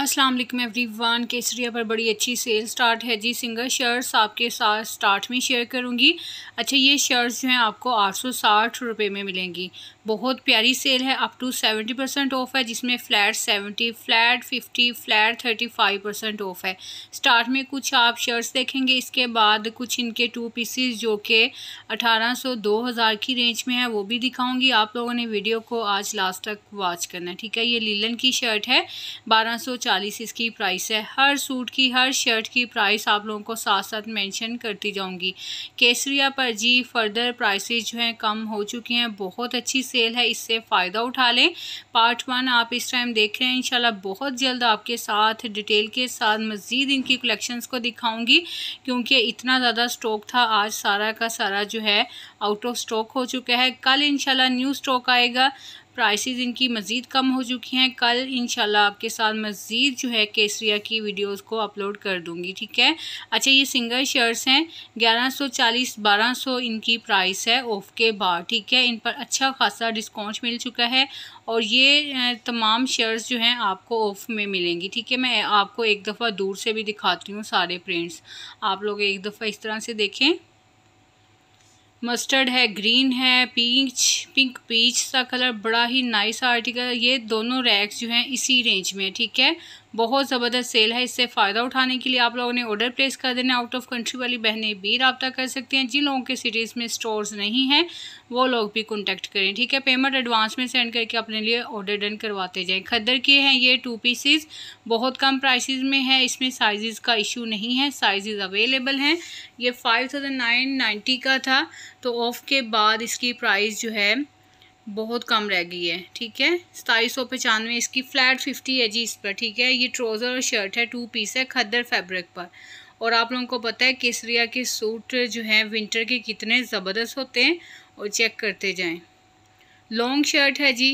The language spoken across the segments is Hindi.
अस्सलाम वालेकुम एवरीवन केसरिया पर बड़ी अच्छी सेल स्टार्ट है जी सिंगल शर्ट्स आपके साथ स्टार्ट में शेयर करूंगी अच्छा ये शर्ट्स जो हैं आपको आठ सौ साठ रुपये में मिलेंगी बहुत प्यारी सेल है up to seventy percent off है जिसमें flat seventy flat fifty flat thirty five percent off है स्टार्ट में कुछ आप शर्ट्स देखेंगे इसके बाद कुछ इनके टू पीसीज जो कि अठारह सौ दो हज़ार की रेंज में है वो भी दिखाऊँगी आप लोगों ने वीडियो को आज लास्ट तक वॉच करना ठीक है ये लीलन की शर्ट है बारह सौ चालीस इसकी प्राइस है हर सूट की हर शर्ट की प्राइस आप लोगों को साथ साथ मेंशन करती जाऊंगी केसरिया पर जी फर्दर प्राइसेस जो हैं कम हो चुकी हैं बहुत अच्छी सेल है इससे फ़ायदा उठा लें पार्ट वन आप इस टाइम देख रहे हैं इंशाल्लाह बहुत जल्द आपके साथ डिटेल के साथ मज़ीद इनकी कलेक्शंस को दिखाऊंगी क्योंकि इतना ज़्यादा स्टॉक था आज सारा का सारा जो है आउट ऑफ स्टॉक हो चुका है कल इंशाल्लाह न्यू स्टॉक आएगा प्राइसेस इनकी मज़ीद कम हो चुकी हैं कल इन आपके साथ मज़ीद जो है केसरिया की वीडियोस को अपलोड कर दूंगी ठीक है अच्छा ये सिंगल शर्ट्स हैं 1140 1200 इनकी प्राइस है ऑफ के बाद ठीक है इन पर अच्छा खासा डिस्काउंट मिल चुका है और ये तमाम शर्ट्स जो हैं आपको ऑफ में मिलेंगी ठीक है मैं आपको एक दफ़ा दूर से भी दिखाती हूँ सारे प्रिंट्स आप लोग एक दफ़ा इस तरह से देखें मस्टर्ड है ग्रीन है पीच पिंक पीच सा कलर बड़ा ही नाइस आर्टिकल ये दोनों रैक्स जो हैं इसी रेंज में ठीक है बहुत ज़बरदस्त सेल है इससे फ़ायदा उठाने के लिए आप लोगों ने ऑर्डर प्लेस कर देना आउट ऑफ कंट्री वाली बहनें भी रबता कर सकती हैं जिन लोगों के सिटीज़ में स्टोर्स नहीं हैं वो लोग भी कॉन्टैक्ट करें ठीक है पेमेंट एडवांस में सेंड करके अपने लिए ऑर्डर डन करवाते जाएँ खद्दर के हैं ये टू पीसीज बहुत कम प्राइस में है इसमें साइज़ का इशू नहीं है साइज़ अवेलेबल हैं ये फाइव थाउजेंड नाइन नाइन्टी का था तो ऑफ़ के बाद इसकी प्राइस जो है बहुत कम रह गई है ठीक है सताईस सौ पचानवे इसकी फ्लैट फिफ्टी है जी इस पर ठीक है ये ट्रोज़र और शर्ट है टू पीस है खद्दर फैब्रिक पर और आप लोगों को पता है केसरिया के सूट जो हैं विंटर के कितने ज़बरदस्त होते हैं और चेक करते जाएं लॉन्ग शर्ट है जी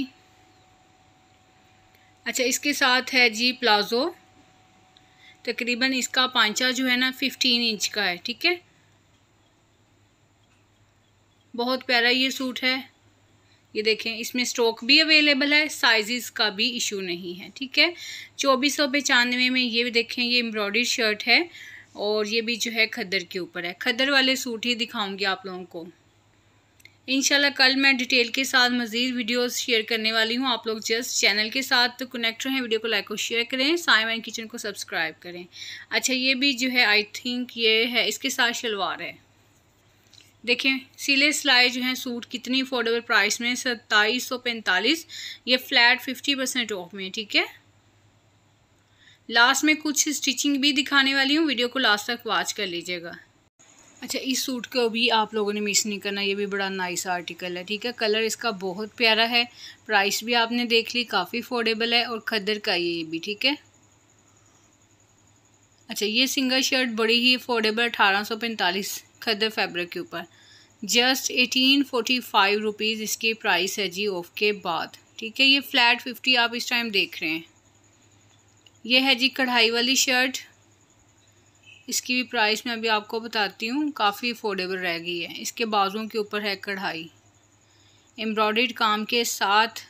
अच्छा इसके साथ है जी प्लाज़ो तकरीबन इसका पांचा जो है ना फिफ्टीन इंच का है ठीक है बहुत प्यारा ये सूट है ये देखें इसमें स्टॉक भी अवेलेबल है साइज़ का भी इशू नहीं है ठीक है चौबीस सौ पचानवे में ये देखें ये एम्ब्रॉयडरी शर्ट है और ये भी जो है खदर के ऊपर है खदर वाले सूट ही दिखाऊंगी आप लोगों को इनशाला कल मैं डिटेल के साथ मज़ीद वीडियोस शेयर करने वाली हूँ आप लोग जस्ट चैनल के साथ तो कनेक्ट रहें वीडियो को लाइक और शेयर करें एंड किचन को सब्सक्राइब करें अच्छा ये भी जो है आई थिंक ये है इसके साथ शलवार है देखें सिले सिलाई जो है सूट कितनी अफोर्डेबल प्राइस में सत्ताईस सौ पैंतालीस ये फ्लैट फिफ्टी परसेंट ऑफ में ठीक है लास्ट में कुछ स्टिचिंग भी दिखाने वाली हूँ वीडियो को लास्ट तक वॉच कर लीजिएगा अच्छा इस सूट को भी आप लोगों ने मिस नहीं करना ये भी बड़ा नाइस आर्टिकल है ठीक है कलर इसका बहुत प्यारा है प्राइस भी आपने देख ली काफ़ी अफोर्डेबल है और खदर का ये भी ठीक है अच्छा ये सिंगल शर्ट बड़ी ही अफोर्डेबल अठारह सौ पैंतालीस खदर फैब्रिक के ऊपर just eighteen forty five rupees इसकी प्राइस है जी ऑफ के बाद ठीक है ये फ्लैट फिफ्टी आप इस टाइम देख रहे हैं ये है जी कढ़ाई वाली शर्ट इसकी भी प्राइस मैं अभी आपको बताती हूँ काफ़ी अफोर्डेबल रह गई है इसके बाजुओं के ऊपर है कढ़ाई एम्ब्रॉयड काम के साथ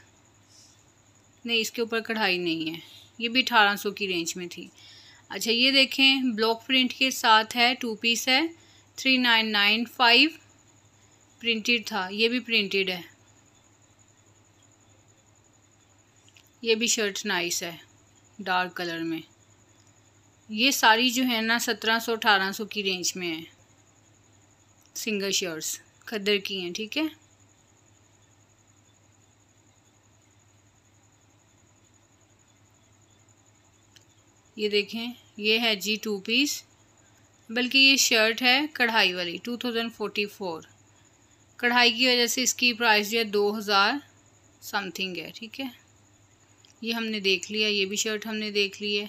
नहीं इसके ऊपर कढ़ाई नहीं है ये भी अठारह सौ की रेंज में थी अच्छा ये देखें ब्लॉक प्रिंट के साथ है टू पीस है three nine nine five printed था ये भी प्रिंटेड है ये भी शर्ट नाइस है डार्क कलर में ये सारी जो है ना सत्रह सौ अठारह सौ की रेंज में है सिंगल शर्ट्स खद्दर की हैं ठीक है ये देखें ये है जी टू पीस बल्कि ये शर्ट है कढ़ाई वाली टू थाउजेंड फोर्टी फोर कढ़ाई की वजह से इसकी प्राइस जो है दो हज़ार समथिंग है ठीक है ये हमने देख लिया ये भी शर्ट हमने देख ली है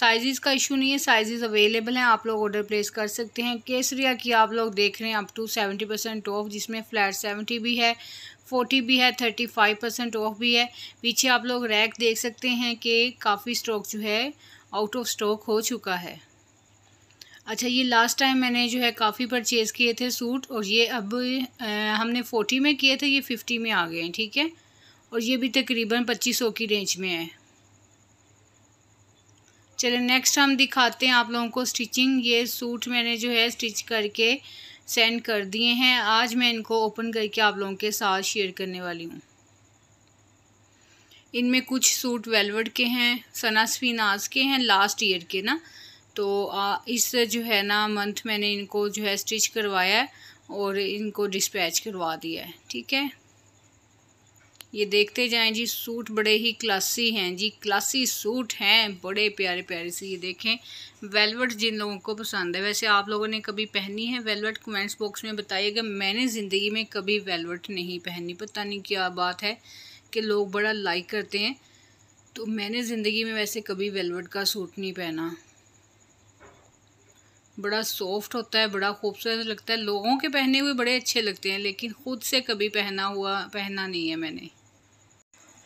साइज़ का इशू नहीं है साइज़ अवेलेबल हैं आप लोग ऑर्डर प्लेस कर सकते हैं केसरिया की आप लोग देख रहे हैं up to seventy percent off जिसमें फ्लैट सेवेंटी भी है फोर्टी भी है थर्टी फाइव परसेंट ऑफ भी है पीछे आप लोग रैक देख सकते हैं कि काफ़ी स्टॉक जो है आउट ऑफ स्टॉक हो चुका है अच्छा ये लास्ट टाइम मैंने जो है काफ़ी परचेज़ किए थे सूट और ये अब आ, हमने फ़ोर्टी में किए थे ये फ़िफ्टी में आ गए हैं ठीक है और ये भी तकरीबन पच्चीस सौ की रेंज में है चलें नेक्स्ट हम दिखाते हैं आप लोगों को स्टिचिंग ये सूट मैंने जो है स्टिच करके सेंड कर दिए हैं आज मैं इनको ओपन करके आप लोगों के साथ शेयर करने वाली हूँ इनमें कुछ सूट वेलवेट के हैं सनासफी नाज के हैं लास्ट ईयर के ना तो आ, इस जो है ना मंथ मैंने इनको जो है स्टिच करवाया है और इनको डिस्पैच करवा दिया है ठीक है ये देखते जाएं जी सूट बड़े ही क्लासी हैं जी क्लासी सूट हैं बड़े प्यारे प्यारे से ये देखें वेलवेट जिन लोगों को पसंद है वैसे आप लोगों ने कभी पहनी है वेलवेट कमेंट्स बॉक्स में बताइएगा मैंने ज़िंदगी में कभी वेलवेट नहीं पहनी पता नहीं क्या बात है कि लोग बड़ा लाइक करते हैं तो मैंने ज़िंदगी में वैसे कभी वेलवेट का सूट नहीं पहना बड़ा सॉफ्ट होता है बड़ा खूबसूरत लगता है लोगों के पहने हुए बड़े अच्छे लगते हैं लेकिन ख़ुद से कभी पहना हुआ पहना नहीं है मैंने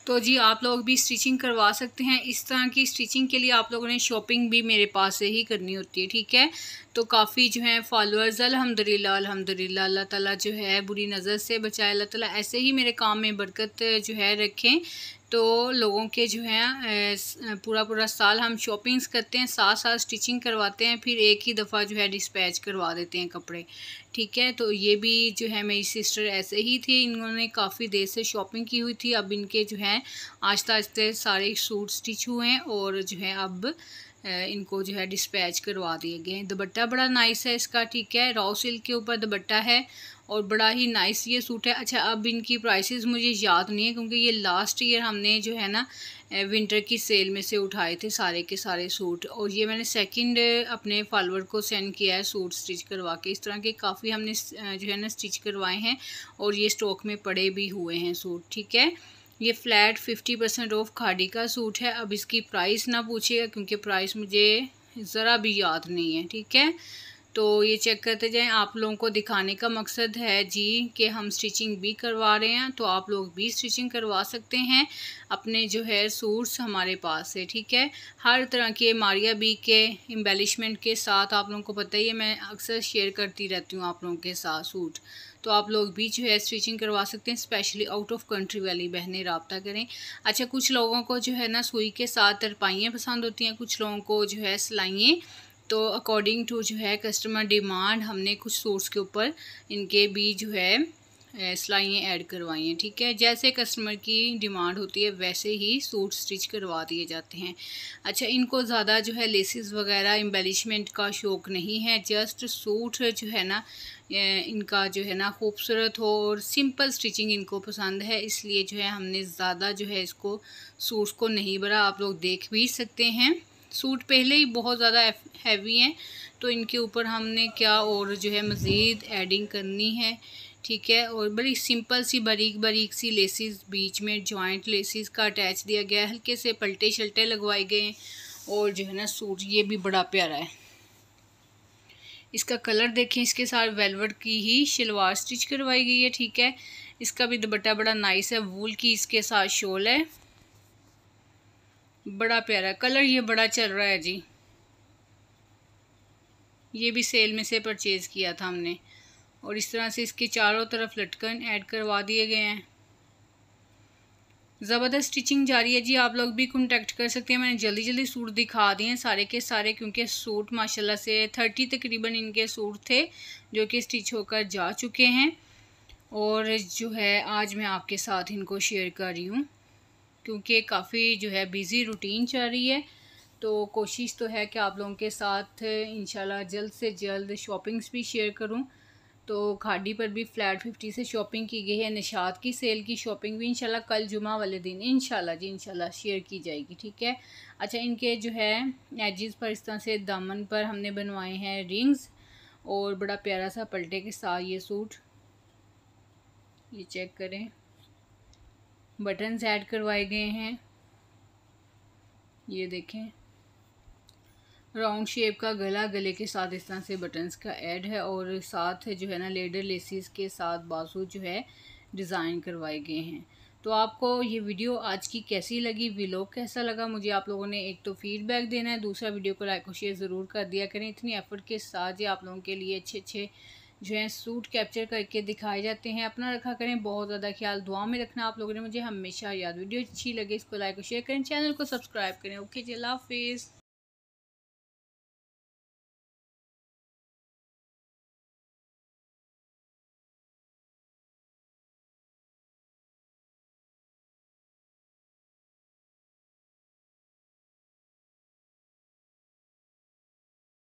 तो जी आप लोग भी स्टिचिंग करवा सकते हैं इस तरह की स्टिचिंग के लिए आप लोगों ने शॉपिंग भी मेरे पास से ही करनी होती है ठीक है तो काफ़ी जो है फॉलोअर्स अलहमदिल्ला अलहमदिल्ला अल्लाह ताला जो है बुरी नज़र से बचाए अल्लाह ताला ऐसे ही मेरे काम में बरकत जो है रखें तो लोगों के जो हैं पूरा पूरा साल हम शॉपिंग्स करते हैं साथ साथ स्टिचिंग करवाते हैं फिर एक ही दफ़ा जो है डिस्पैच करवा देते हैं कपड़े ठीक है तो ये भी जो है मेरी सिस्टर ऐसे ही थी इन्होंने काफ़ी देर से शॉपिंग की हुई थी अब इनके जो हैं आस्ते आस्ते सारे सूट स्टिच हुए हैं और जो है अब इनको जो है डिस्पैच करवा दिए गए हैं दुपट्टा बड़ा नाइस है इसका ठीक है राव सिल्क के ऊपर दुपट्टा है और बड़ा ही नाइस ये सूट है अच्छा अब इनकी प्राइसेस मुझे याद नहीं है क्योंकि ये लास्ट ईयर हमने जो है ना विंटर की सेल में से उठाए थे सारे के सारे सूट और ये मैंने सेकंड अपने फॉलोअर को सेंड किया है सूट स्टिच करवा के इस तरह के काफ़ी हमने जो है ना स्टिच करवाए हैं और ये स्टॉक में पड़े भी हुए हैं सूट ठीक है ये फ्लैट फिफ्टी परसेंट ऑफ खाड़ी का सूट है अब इसकी प्राइस ना पूछिएगा क्योंकि प्राइस मुझे ज़रा भी याद नहीं है ठीक है तो ये चेक करते जाएं आप लोगों को दिखाने का मकसद है जी कि हम स्टिचिंग भी करवा रहे हैं तो आप लोग भी स्टिचिंग करवा सकते हैं अपने जो है सूट्स हमारे पास है ठीक है हर तरह के मारिया बी के एम्बेलिशमेंट के साथ आप लोगों को पता ही है मैं अक्सर शेयर करती रहती हूँ आप लोगों के साथ सूट तो आप लोग भी जो है स्टिचिंग करवा सकते हैं स्पेशली आउट ऑफ कंट्री वाली बहनें रबता करें अच्छा कुछ लोगों को जो है ना सुई के साथ तरपाइयाँ पसंद होती हैं कुछ लोगों को जो है सिलाइएँ तो अकॉर्डिंग टू जो है कस्टमर डिमांड हमने कुछ सोर्स के ऊपर इनके भी जो है सिलाइयाँ ऐड करवाई हैं ठीक है जैसे कस्टमर की डिमांड होती है वैसे ही सूट स्टिच करवा दिए जाते हैं अच्छा इनको ज़्यादा जो है लेसिस वगैरह एम्बेलिशमेंट का शौक़ नहीं है जस्ट सूट जो है ना इनका जो है ना खूबसूरत हो और सिंपल स्टिचिंग इनको पसंद है इसलिए जो है हमने ज़्यादा जो है इसको सूट को नहीं भरा आप लोग देख भी सकते हैं सूट पहले ही बहुत ज़्यादा हैवी हैं तो इनके ऊपर हमने क्या और जो है मज़ीद एडिंग करनी है ठीक है और बड़ी सिंपल सी बारीक बारीक सी लेसिस बीच में जॉइंट लेसिस का अटैच दिया गया है हल्के से पलटे शलटे लगवाए गए हैं और जो है ना सूट ये भी बड़ा प्यारा है इसका कलर देखें इसके साथ वेलवेट की ही शलवार स्टिच करवाई गई है ठीक है इसका भी दुपट्टा बड़ा नाइस है वूल की इसके साथ शोल है बड़ा प्यारा कलर ये बड़ा चल रहा है जी ये भी सेल में से परचेज़ किया था हमने और इस तरह से इसके चारों तरफ लटकन ऐड करवा दिए गए हैं ज़बरदस्त स्टिचिंग जारी है जी आप लोग भी कॉन्टैक्ट कर सकते हैं मैंने जल्दी जल्दी सूट दिखा दिए हैं सारे के सारे क्योंकि सूट माशाल्लाह से थर्टी तकरीबन इनके सूट थे जो कि स्टिच होकर जा चुके हैं और जो है आज मैं आपके साथ इनको शेयर कर रही हूँ क्योंकि काफ़ी जो है बिज़ी रूटीन चल रही है तो कोशिश तो है कि आप लोगों के साथ इन जल्द से जल्द शॉपिंग्स भी शेयर करूँ तो खाडी पर भी फ्लैट फिफ्टी से शॉपिंग की गई है निशात की सेल की शॉपिंग भी इंशाल्लाह कल जुमा वाले दिन इंशाल्लाह जी इंशाल्लाह शेयर की जाएगी ठीक है अच्छा इनके जो है एजिस पर इस तरह से दामन पर हमने बनवाए हैं रिंग्स और बड़ा प्यारा सा पलटे के साथ ये सूट ये चेक करें बटन्स ऐड करवाए गए हैं ये देखें राउंड शेप का गला गले के साथ इस तरह से बटन्स का ऐड है और साथ जो है ना लेडर लेसिस के साथ बाजू जो है डिज़ाइन करवाए गए हैं तो आपको ये वीडियो आज की कैसी लगी व्लॉग कैसा लगा मुझे आप लोगों ने एक तो फीडबैक देना है दूसरा वीडियो को लाइक और शेयर ज़रूर कर दिया करें इतनी एफर्ट के साथ ये आप लोगों के लिए अच्छे अच्छे जो है सूट कैप्चर करके दिखाए जाते हैं अपना रखा करें बहुत ज़्यादा ख्याल दुआ में रखना आप लोगों ने मुझे हमेशा याद वीडियो अच्छी लगे इसको लाइक और शेयर करें चैनल को सब्सक्राइब करें ओके जिला हाफिज़